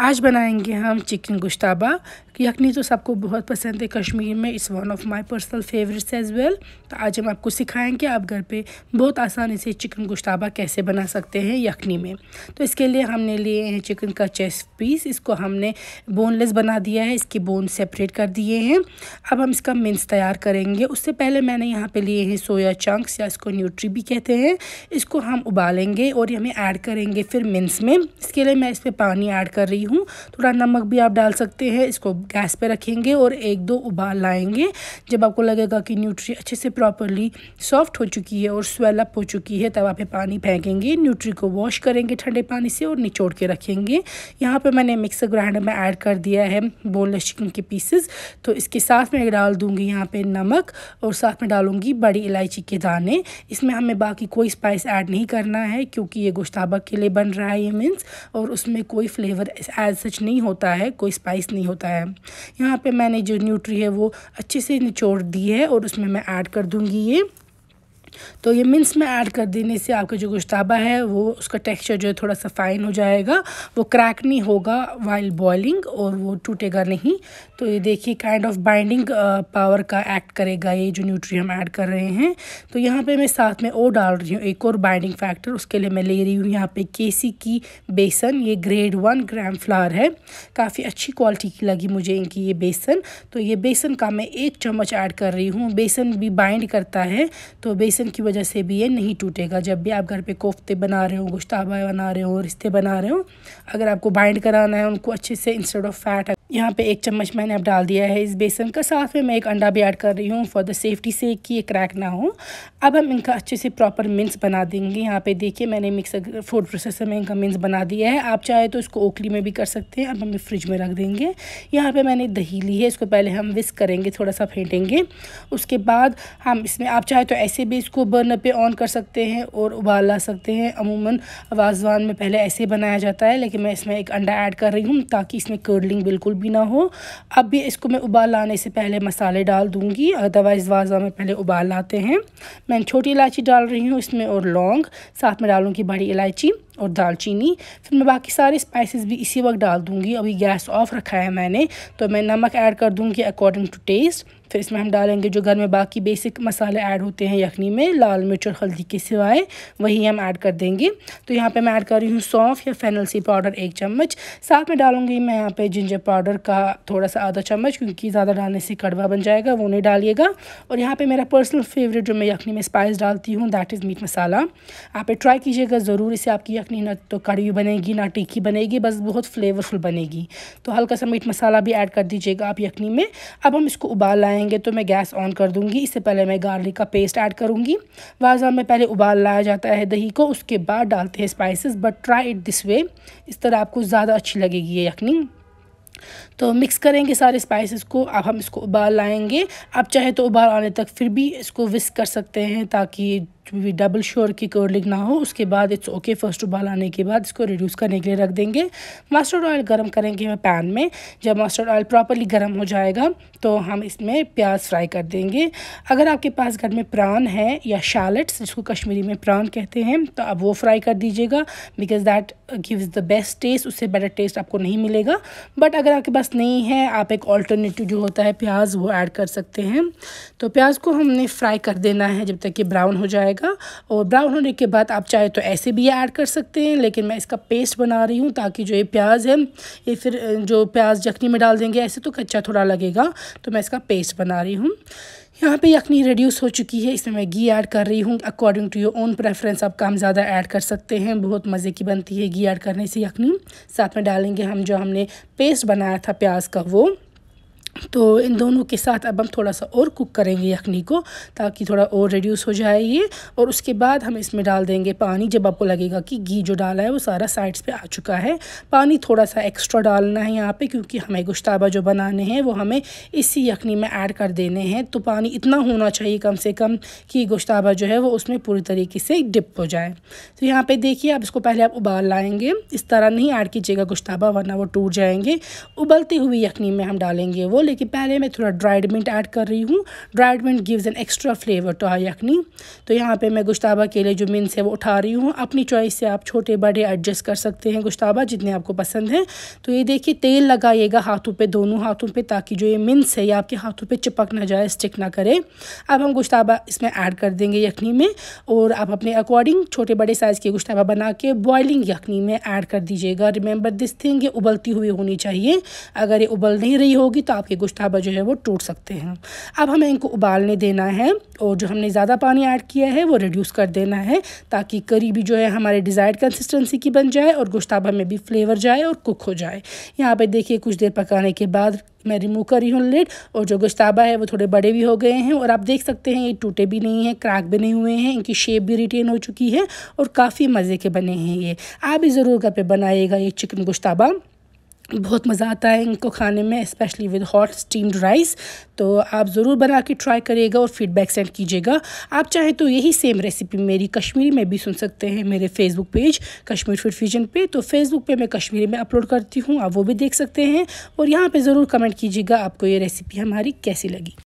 आज बनाएंगे हम चिकन गुश्ताबा यखनी तो सबको बहुत पसंद है कश्मीर में इस one of my personal favourites as well तो आज हम आपको सिखाएंगे आप घर पे बहुत आसानी से चिकन गुश्ताबा कैसे बना सकते हैं यखनी में तो इसके लिए हमने लिए हैं चिकन का चेस्ट पीस इसको हमने बोनलेस बना दिया है इसकी बोन सेपरेट कर दिए हैं अब हम इसका मिन्स तैयार करेंगे उससे पहले मैंने यहाँ पर लिए हैं सोया चंक्स या इसको न्यूट्री भी कहते हैं इसको हम उबालेंगे और हमें ऐड करेंगे फिर मिन्स में इसके लिए मैं इस पर पानी ऐड कर रही हूँ हूँ थोड़ा नमक भी आप डाल सकते हैं इसको गैस पे रखेंगे और एक दो उबाल लाएंगे जब आपको लगेगा कि न्यूट्री अच्छे से प्रॉपरली सॉफ्ट हो चुकी है और स्वेलअप हो चुकी है तब आप पानी फेंकेंगे न्यूट्री को वॉश करेंगे ठंडे पानी से और निचोड़ के रखेंगे यहाँ पर मैंने मिक्सर ग्राइंडर में ऐड कर दिया है बोनलेस चिकन के पीसेस तो इसके साथ में डाल दूँगी यहाँ पर नमक और साथ में डालूंगी बड़ी इलायची के दाने इसमें हमें बाकी कोई स्पाइस ऐड नहीं करना है क्योंकि ये गोश्ताबा के लिए बन रहा है ये मीन्स और उसमें कोई फ्लेवर एज सच नहीं होता है कोई स्पाइस नहीं होता है यहाँ पे मैंने जो न्यूट्री है वो अच्छे से निचोड़ दी है और उसमें मैं ऐड कर दूँगी ये तो ये मिन्स में ऐड कर देने से आपका जो गुश्ताबा है वो उसका टेक्सचर जो है थोड़ा सा फाइन हो जाएगा वो क्रैक नहीं होगा वाइल बॉइलिंग और वो टूटेगा नहीं तो ये देखिए काइंड ऑफ बाइंडिंग पावर का एक्ट करेगा ये जो न्यूट्री हम ऐड कर रहे हैं तो यहाँ पे मैं साथ में और डाल रही हूँ एक और बाइंडिंग फैक्टर उसके लिए मैं ले रही हूँ यहाँ पर केसी की बेसन ये ग्रेड वन ग्राम फ्लार है काफ़ी अच्छी क्वालिटी की लगी मुझे इनकी ये बेसन तो ये बेसन का मैं एक चम्मच ऐड कर रही हूँ बेसन भी बाइंड करता है तो बेसन की वजह से भी ये नहीं टूटेगा जब भी आप घर पे कोफ्ते बना रहे हो गुश्ताबा बना रहे हो रिश्ते बना रहे हो अगर आपको बाइंड कराना है उनको अच्छे से इंस्टेड ऑफ फैट यहाँ पे एक चम्मच मैंने अब डाल दिया है इस बेसन का साथ में मैं एक अंडा भी ऐड कर रही हूँ फॉर द सेफ्टी से कि ये क्रैक ना हो अब हम इनका अच्छे से प्रॉपर मिन्स बना देंगे यहाँ पे देखिए मैंने मिक्सर फूड प्रोसेसर में इनका मिन्स बना दिया है आप चाहे तो इसको ओखली में भी कर सकते हैं अब हम फ्रिज में रख देंगे यहाँ पर मैंने दही ली है इसको पहले हम विस्क करेंगे थोड़ा सा फेंटेंगे उसके बाद हम इसमें आप चाहे तो ऐसे भी इसको बर्नर पर ऑन कर सकते हैं और उबाल ला सकते हैं अमूमन वाजवान में पहले ऐसे बनाया जाता है लेकिन मैं इसमें एक अंडा ऐड कर रही हूँ ताकि इसमें कर्डलिंग बिल्कुल भी ना हो अब भी इसको मैं उबाल आने से पहले मसाले डाल दूँगी अदरवाइज़ वाजा में पहले उबाल आते हैं मैं छोटी इलायची डाल रही हूँ इसमें और लौंग साथ में डालूँगी बड़ी इलायची और दालचीनी फिर मैं बाकी सारे स्पाइसेस भी इसी वक्त डाल दूँगी अभी गैस ऑफ रखा है मैंने तो मैं नमक ऐड कर दूँगी अकॉर्डिंग टू टेस्ट फिर इसमें हम डालेंगे जो घर में बाकी बेसिक मसाले ऐड होते हैं यखनी में लाल मिर्च और हल्दी के सिवाय वही हम ऐड कर देंगे तो यहाँ पे मैं ऐड कर रही हूँ सौंफ या फेनल सी पाउडर एक चम्मच साथ में डालूंगी मैं यहाँ पे जिंजर पाउडर का थोड़ा सा आधा चम्मच क्योंकि ज़्यादा डालने से कड़वा बन जाएगा वो नहीं डालिएगा और यहाँ पर मेरा पर्सनल फेवरेट जो मैं यखनी में स्पाइस डालती हूँ दैट इज़ मीट मसाला आप ट्राई कीजिएगा ज़रूर इसे आपकी यखनी ना तो कड़वी बनेगी ना टीखी बनेगी बस बहुत फ्लेवरफुल बनेगी तो हल्का सा मीट मसाला भी ऐड कर दीजिएगा आप यखनी में अब हम इसको उबाल लाएँ रहेंगे तो मैं गैस ऑन कर दूंगी इससे पहले मैं गार्लिक का पेस्ट ऐड करूंगी वाजा में पहले उबाल लाया जाता है दही को उसके बाद डालते हैं spices but try it this way इस तरह आपको ज़्यादा अच्छी लगेगी ये यखनी तो मिक्स करेंगे सारे स्पाइसेस को अब हम इसको उबाल लाएंगे आप चाहे तो उबाल आने तक फिर भी इसको विस्क कर सकते हैं ताकि भी डबल श्योर की कर्लिंग ना हो उसके बाद इट्स ओके फर्स्ट उबाल आने के बाद इसको रिड्यूस करने के लिए रख देंगे मस्टर्ड ऑयल गर्म करेंगे हमें पैन में जब मस्टर्ड ऑयल प्रॉपरली गर्म हो जाएगा तो हम इसमें प्याज फ्राई कर देंगे अगर आपके पास घर में प्रान है या शालट्स जिसको कश्मीरी में प्रान कहते हैं तो आप वो फ्राई कर दीजिएगा because that gives the best taste उससे बेटर टेस्ट आपको नहीं मिलेगा बट अगर आपके पास नहीं है आप एक ऑल्टरनेटिव जो होता है प्याज वो ऐड कर सकते हैं तो प्याज को हमने फ्राई कर देना है जब तक कि ब्राउन हो जाएगा जाएगा और ब्राउन होने के बाद आप चाहे तो ऐसे भी ऐड कर सकते हैं लेकिन मैं इसका पेस्ट बना रही हूँ ताकि जो ये प्याज है ये फिर जो प्याज जखनी में डाल देंगे ऐसे तो कच्चा थोड़ा लगेगा तो मैं इसका पेस्ट बना रही हूँ यहाँ पे यखनी रिड्यूस हो चुकी है इसमें मैं घी ऐड कर रही हूँ according to your own preference आप कम ज़्यादा ऐड कर सकते हैं बहुत मज़े की बनती है घी ऐड करने से यखनी साथ में डालेंगे हम जो हमने पेस्ट बनाया था प्याज का वो तो इन दोनों के साथ अब हम थोड़ा सा और कुक करेंगे यखनी को ताकि थोड़ा और रिड्यूस हो जाए ये और उसके बाद हम इसमें डाल देंगे पानी जब आपको लगेगा कि घी जो डाला है वो सारा साइड्स पे आ चुका है पानी थोड़ा सा एक्स्ट्रा डालना है यहाँ पे क्योंकि हमें गुश्ताबा जो बनाने हैं वो हमें इसी यखनी में ऐड कर देने हैं तो पानी इतना होना चाहिए कम से कम कि गुश्ताबा जो है वो उसमें पूरी तरीके से डिप हो जाए तो यहाँ पर देखिए आप इसको पहले आप उबाल लाएँगे इस तरह नहीं ऐड कीजिएगा गुश्ताबा वरना वो टूट जाएंगे उबलती हुई यखनी में हम डालेंगे वो लेकिन पहले मैं थोड़ा ड्राइड मिंट ऐड कर रही हूँ dried mint gives an extra flavour to हाई यखनी तो यहाँ पे मैं गुश्ताबा के लिए जो मिन्स है वो उठा रही हूँ अपनी चॉइस से आप छोटे बड़े एडजस्ट कर सकते हैं गुश्ताबा जितने आपको पसंद हैं तो ये देखिए तेल लगाइएगा हाथों पर दोनों हाथों पर ताकि जो ये मिन्स है ये आपके हाथों पर चिपक ना जाए स्टिक ना करे अब हम गुश्ताबा इसमें ऐड कर देंगे यखनी में और आप अपने अकॉर्डिंग छोटे बड़े साइज़ के गुश्ताबा बना के बॉयलिंग यखनी में ऐड कर दीजिएगा रिमेंबर दिस थिंग ये उबलती हुई होनी चाहिए अगर ये उबल नहीं रही होगी तो आप आपके गुश्ताबा जो है वो टूट सकते हैं अब हमें इनको उबालने देना है और जो हमने ज़्यादा पानी ऐड किया है वो रिड्यूस कर देना है ताकि करीबी जो है हमारे डिज़ायर्ड कंसिस्टेंसी की बन जाए और गुश्ताबा में भी फ्लेवर जाए और कुक हो जाए यहाँ पर देखिए कुछ देर पकाने के बाद मैं रिमूव कर रही हूँ लेड और जो गुश्ताबा है वो थोड़े बड़े भी हो गए हैं और आप देख सकते हैं ये टूटे भी नहीं हैं क्रैक भी नहीं हुए हैं इनकी शेप भी रिटेन हो चुकी है और काफ़ी मज़े के बने हैं ये आप भी ज़रूर घर पर बनाइएगा ये चिकन गुश्ताबा बहुत मज़ा आता है इनको खाने में specially with hot steamed rice तो आप ज़रूर बना के ट्राई करिएगा और फीडबैक सेंड कीजिएगा आप चाहें तो यही सेम रेसिपी मेरी कश्मीरी में भी सुन सकते हैं मेरे Facebook page Kashmir food fusion पे तो फेसबुक पे मैं कश्मीरी में अपलोड करती हूँ आप वो भी देख सकते हैं और यहाँ पर ज़रूर कमेंट कीजिएगा आपको ये रेसिपी हमारी कैसी लगी